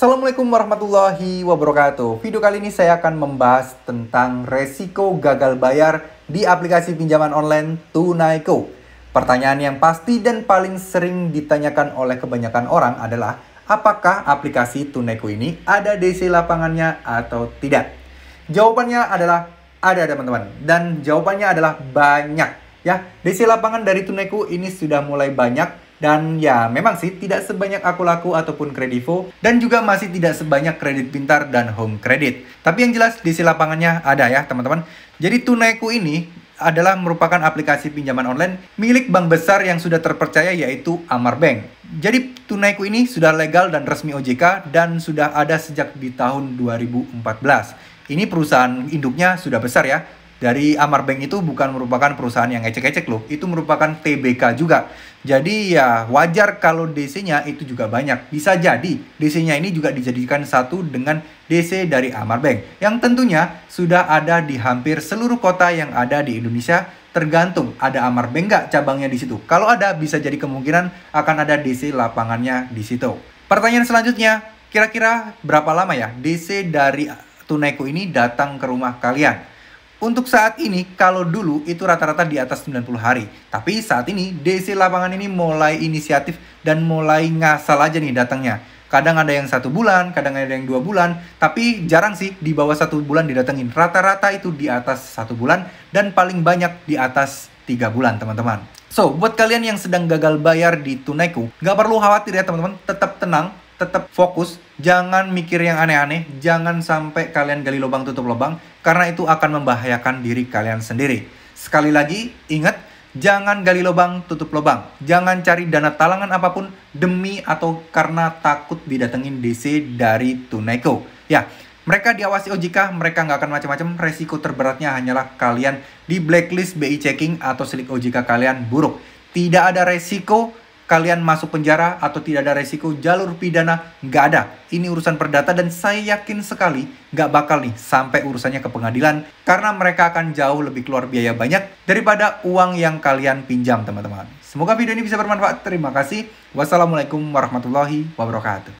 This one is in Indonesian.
Assalamualaikum warahmatullahi wabarakatuh. Video kali ini saya akan membahas tentang resiko gagal bayar di aplikasi pinjaman online Tunaiko. Pertanyaan yang pasti dan paling sering ditanyakan oleh kebanyakan orang adalah apakah aplikasi Tunaiko ini ada DC lapangannya atau tidak? Jawabannya adalah ada teman-teman dan jawabannya adalah banyak ya. DC lapangan dari Tunaico ini sudah mulai banyak dan ya, memang sih tidak sebanyak aku laku ataupun kredivo, dan juga masih tidak sebanyak kredit pintar dan home credit. Tapi yang jelas di lapangannya ada ya teman-teman. Jadi tunaiku ini adalah merupakan aplikasi pinjaman online milik bank besar yang sudah terpercaya yaitu Amar Bank. Jadi Tunaiku ini sudah legal dan resmi OJK dan sudah ada sejak di tahun 2014. Ini perusahaan induknya sudah besar ya, dari Amar Bank itu bukan merupakan perusahaan yang ecek-ecek loh, itu merupakan TBK juga. Jadi ya wajar kalau DC-nya itu juga banyak. Bisa jadi DC-nya ini juga dijadikan satu dengan DC dari Amar Bank yang tentunya sudah ada di hampir seluruh kota yang ada di Indonesia tergantung ada Amar Bank nggak cabangnya di situ. Kalau ada bisa jadi kemungkinan akan ada DC lapangannya di situ. Pertanyaan selanjutnya, kira-kira berapa lama ya DC dari Tuneko ini datang ke rumah kalian? Untuk saat ini, kalau dulu itu rata-rata di atas 90 hari. Tapi saat ini, DC lapangan ini mulai inisiatif dan mulai ngasal aja nih datangnya. Kadang ada yang satu bulan, kadang ada yang dua bulan, tapi jarang sih di bawah satu bulan didatengin. Rata-rata itu di atas satu bulan dan paling banyak di atas tiga bulan, teman-teman. So, buat kalian yang sedang gagal bayar di tunaiku, nggak perlu khawatir ya teman-teman, tetap tenang, tetap fokus, jangan mikir yang aneh-aneh, jangan sampai kalian gali lubang tutup lubang, karena itu akan membahayakan diri kalian sendiri. Sekali lagi, ingat, jangan gali lubang tutup lubang. Jangan cari dana talangan apapun demi atau karena takut didatengin DC dari Tuneco. Ya, mereka diawasi OJK, mereka nggak akan macam-macam. Resiko terberatnya hanyalah kalian di blacklist BI checking atau selik OJK kalian buruk. Tidak ada resiko kalian masuk penjara atau tidak ada resiko jalur pidana, nggak ada. Ini urusan perdata dan saya yakin sekali nggak bakal nih sampai urusannya ke pengadilan karena mereka akan jauh lebih keluar biaya banyak daripada uang yang kalian pinjam teman-teman. Semoga video ini bisa bermanfaat. Terima kasih. Wassalamualaikum warahmatullahi wabarakatuh.